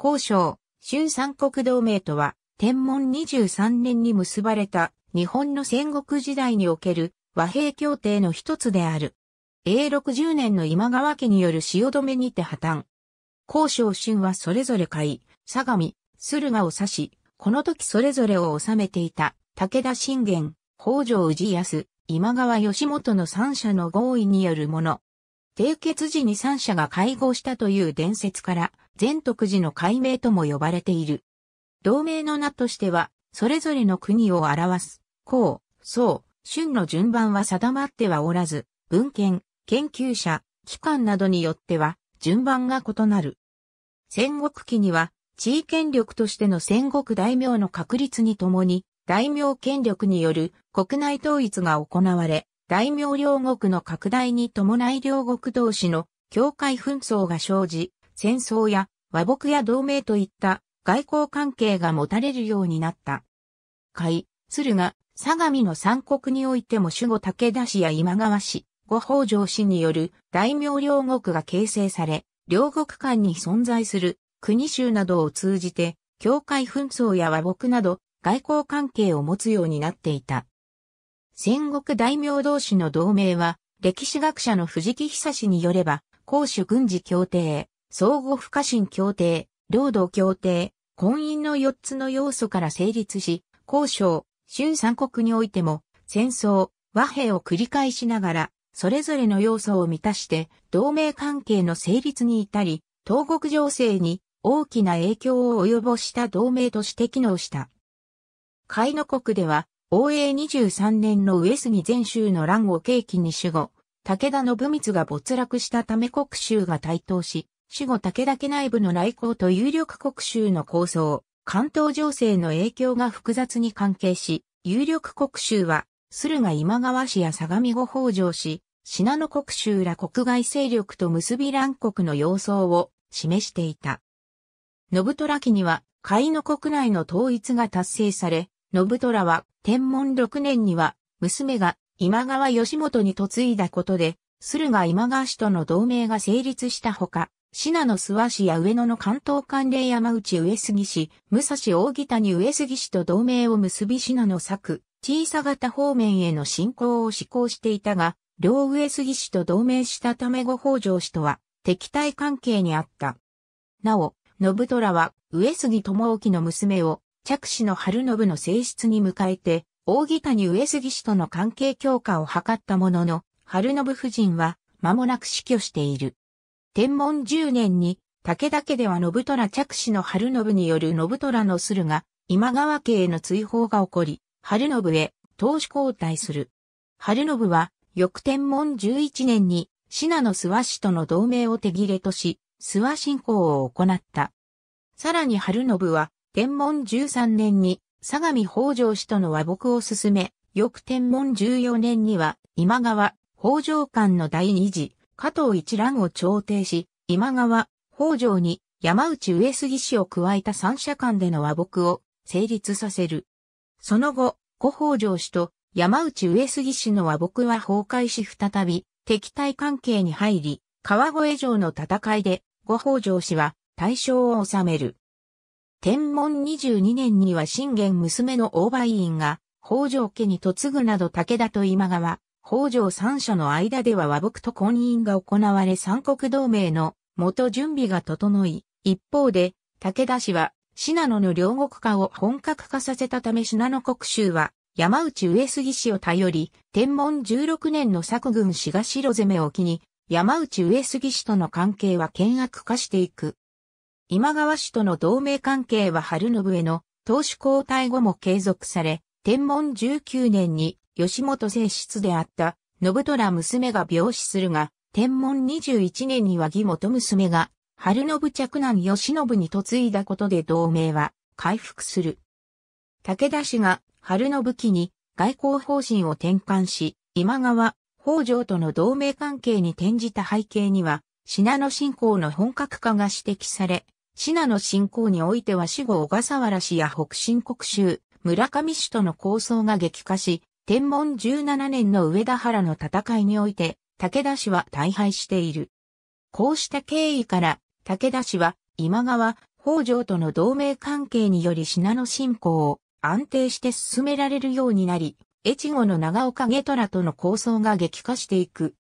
交渉、春三国同盟とは、天文23年に結ばれた日本の戦国時代における和平協定の一つである。永禄10年の今川家による汐留にて破綻。交渉春はそれぞれ会、相模、駿河を指し、この時それぞれを治めていた武田信玄、北条氏康、今川義元の三者の合意によるもの。締結時に三者が会合したという伝説から、全徳寺の改名とも呼ばれている。同名の名としては、それぞれの国を表す、公、宋、春の順番は定まってはおらず、文献、研究者、機関などによっては、順番が異なる。戦国期には、地位権力としての戦国大名の確立にともに、大名権力による国内統一が行われ、大名両国の拡大に伴い両国同士の境界紛争が生じ、戦争や和睦や同盟といった外交関係が持たれるようになった。海、鶴が、相模の三国においても守護武田氏や今川氏、五北条氏による大名両国が形成され、両国間に存在する国衆などを通じて、境界紛争や和睦など外交関係を持つようになっていた。戦国大名同士の同盟は、歴史学者の藤木久氏によれば、公主軍事協定、相互不可侵協定、領土協定、婚姻の4つの要素から成立し、交渉、春三国においても、戦争、和平を繰り返しながら、それぞれの要素を満たして、同盟関係の成立に至り、東国情勢に大きな影響を及ぼした同盟として機能した。海の国では、欧永23年の上杉全州の乱を契機に守護、武田信光が没落したため国州が台頭し、死後武田家内部の来航と有力国衆の構想、関東情勢の影響が複雑に関係し、有力国衆は、駿河今川氏や相模湖北条氏、信濃国衆ら国外勢力と結び乱国の様相を示していた。信虎期には、海の国内の統一が達成され、信虎は天文6年には、娘が今川義元に嫁いだことで、駿河今川氏との同盟が成立したほか、信濃諏訪市や上野の関東関連山内上杉市、武蔵大谷上杉市と同盟を結び信濃作、小さ型方面への進行を施行していたが、両上杉市と同盟したため後北条氏とは敵対関係にあった。なお、信虎は上杉智興の娘を着氏の春信の性質に迎えて、大谷上杉氏との関係強化を図ったものの、春信夫人は間もなく死去している。天文10年に、武田家では信虎着手の春信による信虎の駿が、今川家への追放が起こり、春信へ、投資交代する。春信は、翌天文11年に、信濃諏訪氏との同盟を手切れとし、諏訪信仰を行った。さらに春信は、天文13年に、相模北条氏との和睦を進め、翌天文14年には、今川、北条間の第二次、加藤一覧を調停し、今川、北条に山内上杉氏を加えた三者間での和睦を成立させる。その後、古北条氏と山内上杉氏の和睦は崩壊し再び敵対関係に入り、川越城の戦いで五北条氏は大将を治める。天文22年には信玄娘の大梅院が北条家に嫁ぐなど武田と今川、北条三者の間では和睦と婚姻が行われ三国同盟の元準備が整い、一方で、武田氏は、信濃の両国化を本格化させたため信濃国衆は、山内上杉氏を頼り、天文16年の作軍志賀城攻めを機に、山内上杉氏との関係は険悪化していく。今川氏との同盟関係は春信への当主交代後も継続され、天文19年に吉本正室であった、信虎娘が病死するが、天文21年には義元娘が、春信着男吉信に嫁いだことで同盟は回復する。武田氏が春信期に外交方針を転換し、今川、北条との同盟関係に転じた背景には、信濃信仰の本格化が指摘され、信濃信仰においては死後小笠原氏や北新国州、村上氏との構想が激化し、天文17年の上田原の戦いにおいて、武田氏は大敗している。こうした経緯から、武田氏は今川、北条との同盟関係により信濃進行を安定して進められるようになり、越後の長岡下虎との構想が激化していく。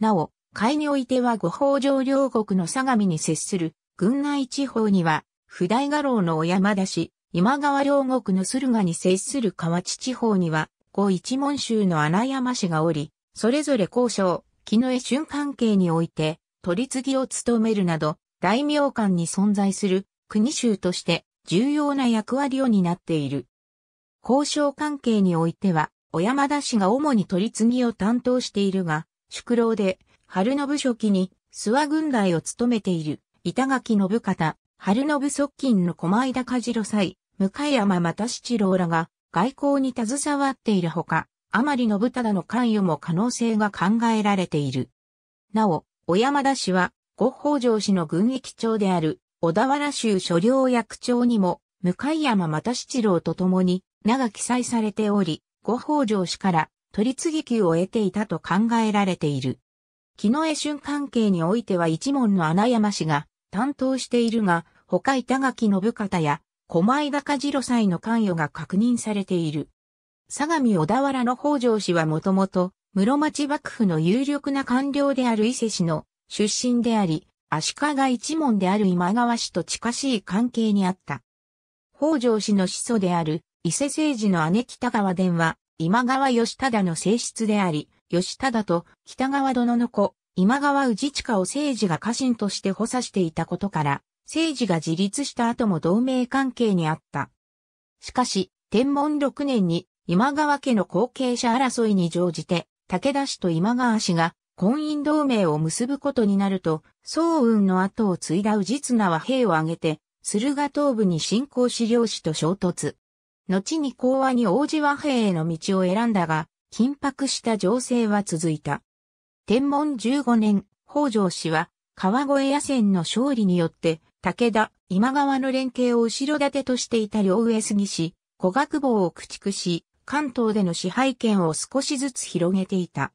なお、海においては五北条両国の相模に接する郡内地方には、普代画廊の小山田氏、今川両国の駿河に接する河内地方には、後一門州の穴山氏がおり、それぞれ交渉、木の江春関係において、取り次ぎを務めるなど、大名間に存在する国州として重要な役割を担っている。交渉関係においては、小山田氏が主に取り次ぎを担当しているが、宿老で、春信初期に諏訪軍代を務めている、板垣信方、春信側近の駒井田梶郎祭、向山又七郎らが、外交に携わっているほか、あまり信忠の関与も可能性が考えられている。なお、小山田氏は、ご北条氏の軍役長である、小田原州所領役長にも、向山又七郎と共に、長記載されており、ご北条氏から、取り次ぎ級を得ていたと考えられている。木の江春関係においては一門の穴山氏が担当しているが、他板垣信方や狛江高次郎祭の関与が確認されている。相模小田原の北条氏はもともと、室町幕府の有力な官僚である伊勢氏の出身であり、足利一門である今川氏と近しい関係にあった。北条氏の始祖である伊勢政治の姉北川伝は、今川義忠の正室であり、義忠と北川殿の子、今川氏近を政治が家臣として補佐していたことから、政治が自立した後も同盟関係にあった。しかし、天文6年に今川家の後継者争いに乗じて、武田氏と今川氏が婚姻同盟を結ぶことになると、総雲の後を継いだ氏綱は兵を挙げて、駿河東部に進行し領氏と衝突。後に講和に王子和平への道を選んだが、緊迫した情勢は続いた。天文15年、北条氏は、川越野戦の勝利によって、武田、今川の連携を後ろ盾としていた両上杉氏、古学坊を駆逐し、関東での支配権を少しずつ広げていた。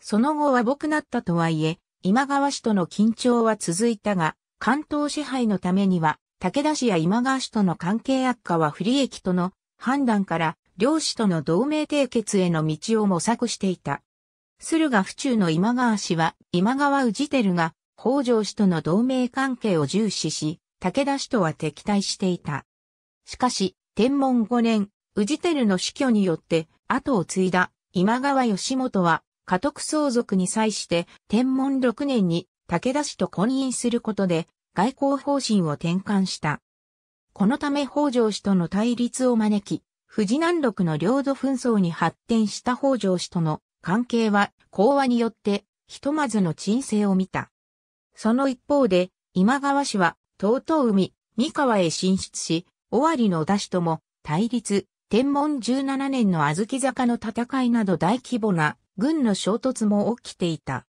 その後は僕なったとはいえ、今川氏との緊張は続いたが、関東支配のためには、武田氏や今川氏との関係悪化は不利益との判断から、両氏との同盟締結への道を模索していた。駿河府中の今川氏は、今川氏輝が北条氏との同盟関係を重視し、武田氏とは敵対していた。しかし、天文5年、宇テルの死去によって、後を継いだ今川義元は、家督相続に際して、天文6年に武田氏と婚姻することで、外交方針を転換した。このため北条氏との対立を招き、富士南麓の領土紛争に発展した北条氏との関係は、講和によって、ひとまずの沈静を見た。その一方で、今川氏は、東東海、三河へ進出し、尾張の出しとも、対立、天文17年の小豆坂の戦いなど大規模な軍の衝突も起きていた。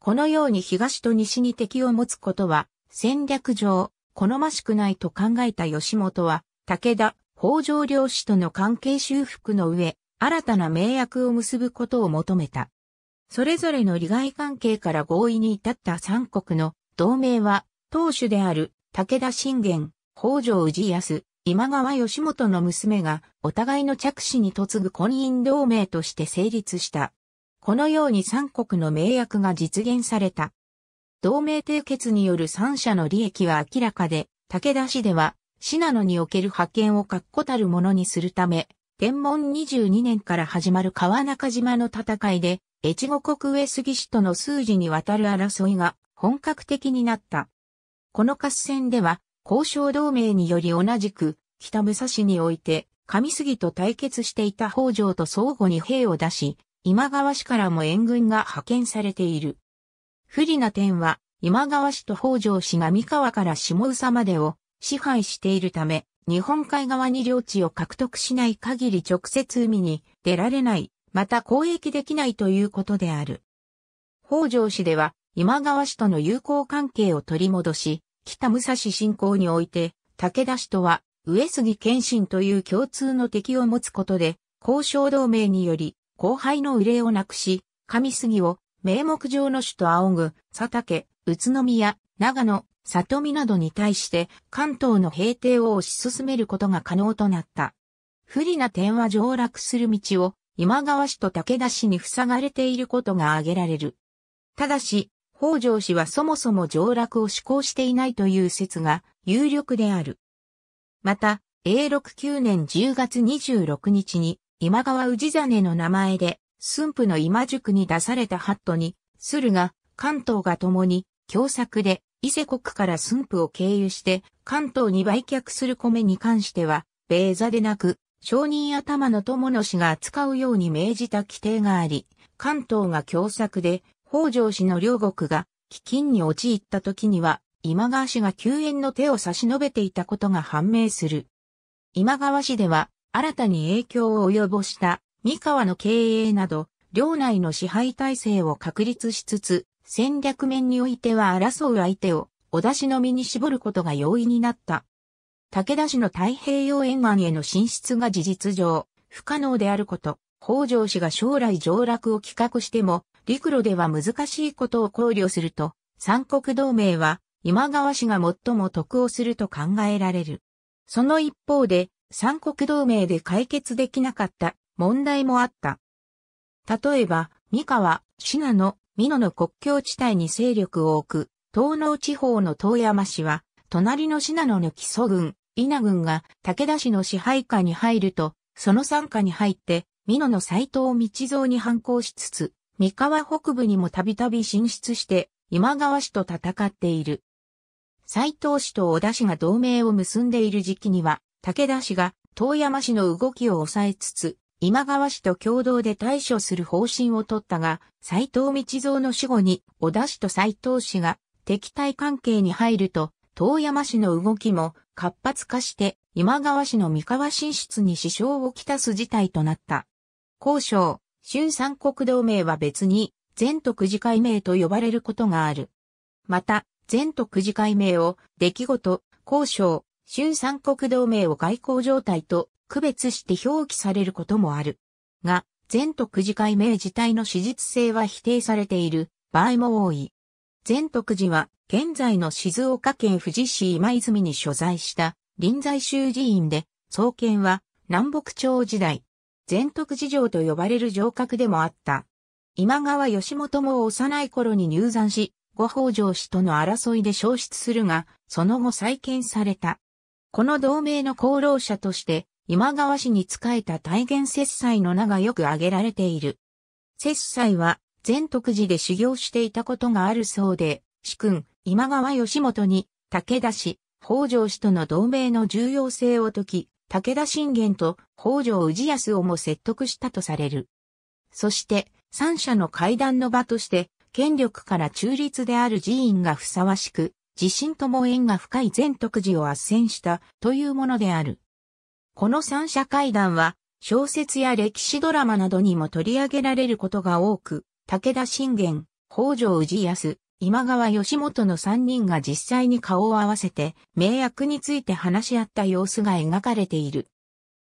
このように東と西に敵を持つことは、戦略上、好ましくないと考えた吉本は、武田、北条領主との関係修復の上、新たな盟約を結ぶことを求めた。それぞれの利害関係から合意に至った三国の同盟は、当主である武田信玄、北条氏康、今川義元の娘がお互いの着手に嫁ぐ婚姻同盟として成立した。このように三国の盟約が実現された。同盟締結による三者の利益は明らかで、武田氏では、信濃における派遣を確固たるものにするため、天文22年から始まる川中島の戦いで、越後国上杉氏との数字にわたる争いが本格的になった。この合戦では、交渉同盟により同じく、北武蔵において、上杉と対決していた北条と相互に兵を出し、今川氏からも援軍が派遣されている。不利な点は、今川氏と北条氏が三河から下宇佐までを支配しているため、日本海側に領地を獲得しない限り直接海に出られないまた交易できないということである。北条氏では今川氏との友好関係を取り戻し、北武蔵信仰において、武田氏とは上杉謙信という共通の敵を持つことで、交渉同盟により、後輩の憂いをなくし、上杉を名目上の主と仰ぐ、佐竹、宇都宮、長野、里見などに対して関東の平定を推し進めることが可能となった。不利な点は上落する道を今川氏と武田氏に塞がれていることが挙げられる。ただし、北条氏はそもそも上落を施行していないという説が有力である。また、永禄9年10月26日に、今川氏真の名前で、駿府の今宿に出されたハットに、駿が、関東が共に、共作で、伊勢国から駿府を経由して、関東に売却する米に関しては、米座でなく、商人頭の友の氏が扱うように命じた規定があり、関東が凶作で、北条氏の両国が飢饉に陥った時には、今川氏が救援の手を差し伸べていたことが判明する。今川氏では、新たに影響を及ぼした三河の経営など、領内の支配体制を確立しつつ、戦略面においては争う相手を、お出しの身に絞ることが容易になった武田氏の太平洋沿岸への進出が事実上、不可能であること、北条氏が将来上洛を企画しても、陸路では難しいことを考慮すると、三国同盟は今川氏が最も得をすると考えられる。その一方で、三国同盟で解決できなかった問題もあった。例えば、三河、信濃、美濃の国境地帯に勢力を置く、東濃地方の遠山氏は、隣の信濃の基礎軍、稲軍が武田氏の支配下に入ると、その傘下に入って、美濃の斎藤道蔵に反抗しつつ、三河北部にもたびたび進出して、今川氏と戦っている。斎藤氏と小田氏が同盟を結んでいる時期には、武田氏が遠山氏の動きを抑えつつ、今川氏と共同で対処する方針を取ったが、斎藤道蔵の死後に小田氏と斎藤氏が敵対関係に入ると、遠山氏の動きも活発化して今川氏の三河進出に支障をきたす事態となった。交渉、春三国同盟は別に全徳寺会名と呼ばれることがある。また、全徳寺会名を出来事、交渉、春三国同盟を外交状態と区別して表記されることもある。が、全徳寺会名自体の史実性は否定されている場合も多い。全徳寺は、現在の静岡県富士市今泉に所在した臨済宗寺院で、創建は南北朝時代、全徳寺城と呼ばれる城郭でもあった。今川義元も幼い頃に入山し、五北条氏との争いで消失するが、その後再建された。この同盟の功労者として、今川氏に仕えた大元節祭の名がよく挙げられている。節祭は、全徳寺で修行していたことがあるそうで、主君、今川義元に、武田氏、北条氏との同盟の重要性を解き、武田信玄と北条氏康をも説得したとされる。そして、三者の会談の場として、権力から中立である寺院がふさわしく、自信とも縁が深い全徳寺を圧戦したというものである。この三者会談は、小説や歴史ドラマなどにも取り上げられることが多く、武田信玄、北条氏康、今川義元の3人が実際に顔を合わせて、名役について話し合った様子が描かれている。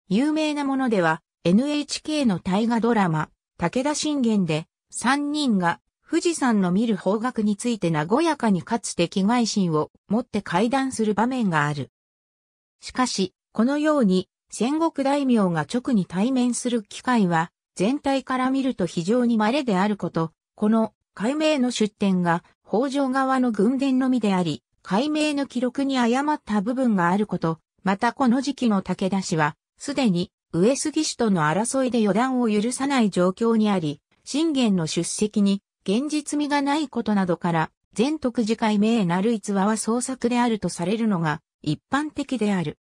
有名なものでは、NHK の大河ドラマ、武田信玄で、3人が富士山の見る方角について和やかにかつ敵外心を持って会談する場面がある。しかし、このように戦国大名が直に対面する機会は全体から見ると非常に稀であること、この解明の出典が北条側の軍伝のみであり、解明の記録に誤った部分があること、またこの時期の武田氏は、すでに上杉氏との争いで予断を許さない状況にあり、信玄の出席に現実味がないことなどから、全徳寺解明なる逸話は創作であるとされるのが一般的である。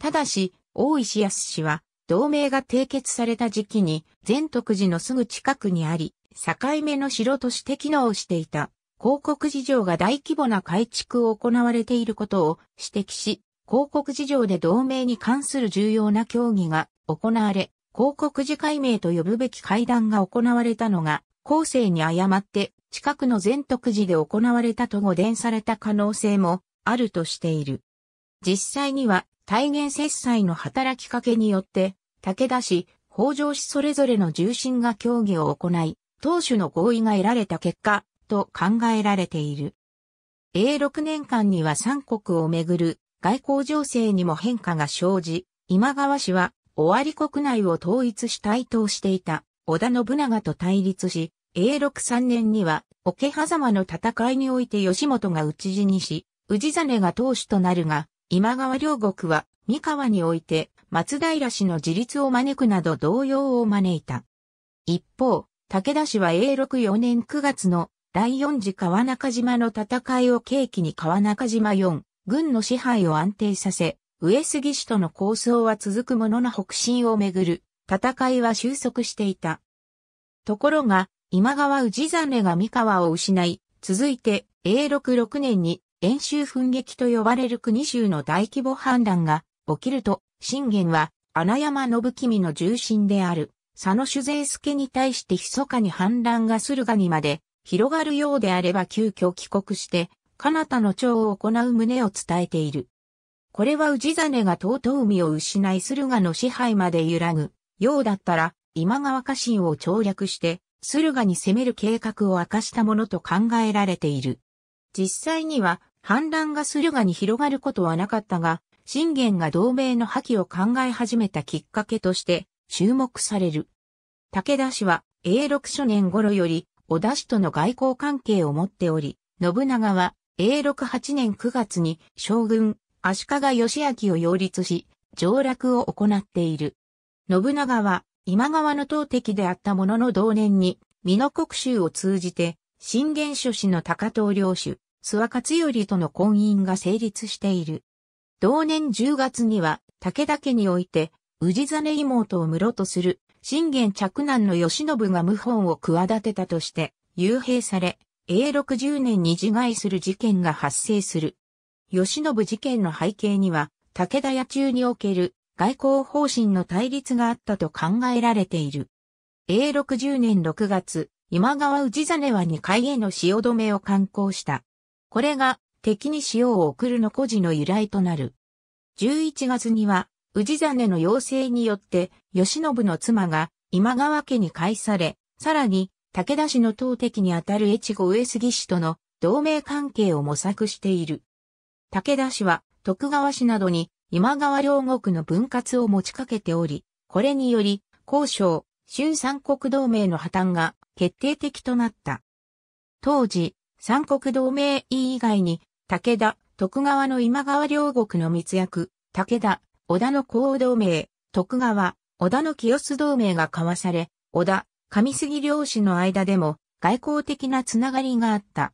ただし、大石康氏は、同盟が締結された時期に、全徳寺のすぐ近くにあり、境目の城として機能していた、広告事情が大規模な改築を行われていることを指摘し、広告事情で同盟に関する重要な協議が行われ、広告寺解明と呼ぶべき会談が行われたのが、後世に誤って近くの全徳寺で行われたと誤伝された可能性もあるとしている。実際には、体現節祭の働きかけによって、武田氏、北条氏それぞれの重臣が協議を行い、当主の合意が得られた結果、と考えられている。永6年間には三国をめぐる外交情勢にも変化が生じ、今川氏は尾張国内を統一し対等していた織田信長と対立し、永6 3年には桶狭間の戦いにおいて吉本が討ち死にし、氏真が当主となるが、今川両国は三河において松平氏の自立を招くなど動揺を招いた。一方、武田氏は永禄4年9月の第四次川中島の戦いを契機に川中島4、軍の支配を安定させ、上杉氏との構想は続くものの北進をめぐる戦いは収束していた。ところが、今川氏真が三河を失い、続いて永禄6年に遠州奮撃と呼ばれる国衆の大規模反乱が起きると、信玄は、穴山信君の重臣である、佐野主税助に対して密かに反乱が駿河にまで広がるようであれば急遽帰国して、彼方の長を行う旨を伝えている。これは氏真が遠江を失い駿河の支配まで揺らぐ、ようだったら、今川家臣を調略して、駿河に攻める計画を明かしたものと考えられている。実際には、反乱が駿河に広がることはなかったが、信玄が同盟の破棄を考え始めたきっかけとして注目される。武田氏は永禄初年頃より織田氏との外交関係を持っており、信長は永禄8年9月に将軍足利義明を擁立し、上落を行っている。信長は今川の党敵であったものの同年に、美濃国衆を通じて、信玄諸氏の高藤領主、諏訪勝頼との婚姻が成立している。同年10月には、武田家において、氏真妹を室とする、信玄嫡男の義信が謀反を企てたとして、幽閉され、永禄10年に自害する事件が発生する。義信事件の背景には、武田屋中における外交方針の対立があったと考えられている。永禄10年6月、今川氏真は2階への止めを刊行した。これが敵に塩を送るの故事の由来となる。11月には、氏真の要請によって、吉信の妻が今川家に返され、さらに、武田氏の投敵にあたる越後上杉氏との同盟関係を模索している。武田氏は徳川氏などに今川両国の分割を持ちかけており、これにより、交渉、春三国同盟の破綻が決定的となった。当時、三国同盟委以外に、武田、徳川の今川両国の密約、武田、織田の行同盟、徳川、織田の清須同盟が交わされ、織田、上杉両氏の間でも外交的なつながりがあった。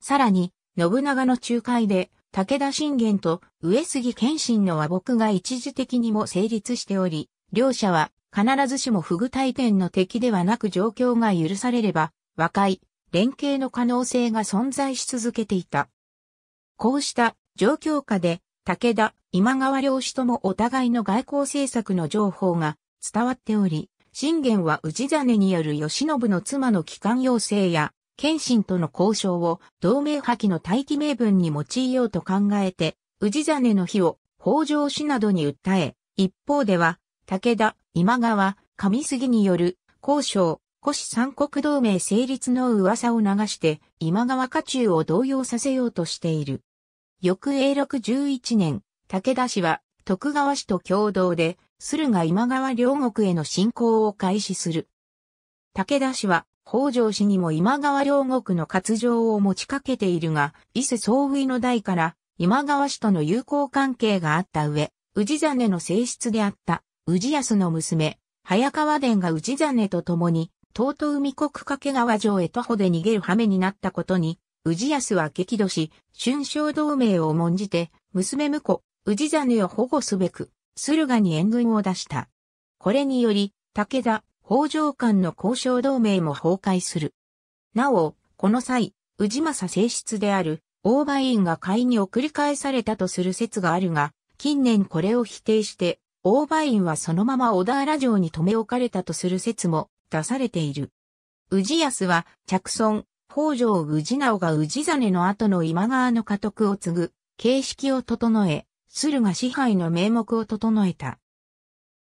さらに、信長の仲介で、武田信玄と上杉謙信の和睦が一時的にも成立しており、両者は必ずしも不具体点の敵ではなく状況が許されれば、和解、連携の可能性が存在し続けていた。こうした状況下で武田、今川両氏ともお互いの外交政策の情報が伝わっており、信玄は氏真による慶喜の妻の帰還要請や、謙信との交渉を同盟破棄の待機名分に用いようと考えて、氏真の日を北条氏などに訴え、一方では、武田、今川、上杉による交渉、古史三国同盟成立の噂を流して今川家中を動揺させようとしている。翌永禄11年、武田氏は徳川氏と共同で駿河今川両国への侵攻を開始する。武田氏は北条氏にも今川両国の割譲を持ちかけているが、伊勢総井の代から今川氏との友好関係があった上、氏真の性質であった、氏康の娘、早川殿が氏真と共に東東海国掛川城へ徒歩で逃げる羽目になったことに、治康は激怒し、春章同盟を重んじて、娘婿、治真を保護すべく、駿河に援軍を出した。これにより、武田、北条間の交渉同盟も崩壊する。なお、この際、氏政正室である、大場院が会に送り返されたとする説があるが、近年これを否定して、大場院はそのまま小田原城に留め置かれたとする説も出されている。氏康は、着孫、北条氏直が氏真の後の今川の家督を継ぐ、形式を整え、駿河支配の名目を整えた。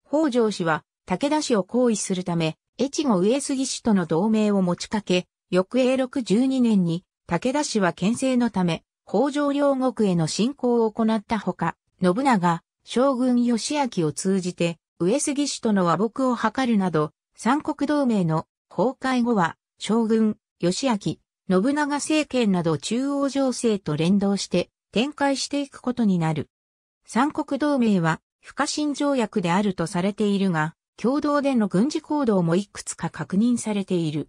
北条氏は、武田氏を行為するため、越後上杉氏との同盟を持ちかけ、翌永禄12年に、武田氏は牽制のため、北条領国への侵攻を行ったほか、信長、将軍義明を通じて、上杉氏との和睦を図るなど、三国同盟の崩壊後は、将軍、義明、信長政権など中央情勢と連動して展開していくことになる。三国同盟は不可侵条約であるとされているが、共同での軍事行動もいくつか確認されている。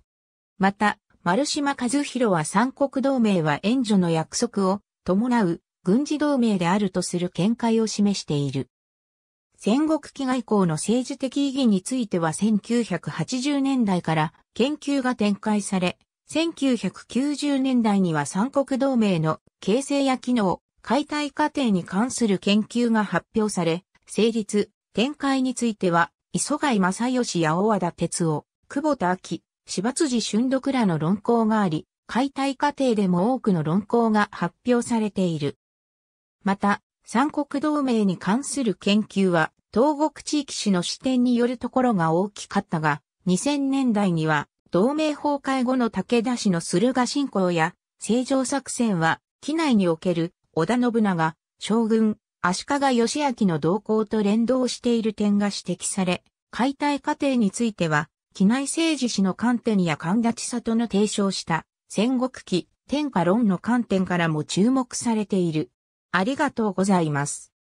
また、丸島和弘は三国同盟は援助の約束を伴う軍事同盟であるとする見解を示している。戦国期外交の政治的意義については1980年代から研究が展開され、1990年代には三国同盟の形成や機能、解体過程に関する研究が発表され、成立、展開については、磯貝正義や大和田哲夫、久保田明、柴辻俊読らの論考があり、解体過程でも多くの論考が発表されている。また、三国同盟に関する研究は、東国地域史の視点によるところが大きかったが、2000年代には、同盟崩壊後の武田氏の駿河侵攻や、正常作戦は、機内における織田信長、将軍、足利義明の動向と連動している点が指摘され、解体過程については、機内政治史の観点や神立里の提唱した戦国期天下論の観点からも注目されている。ありがとうございます。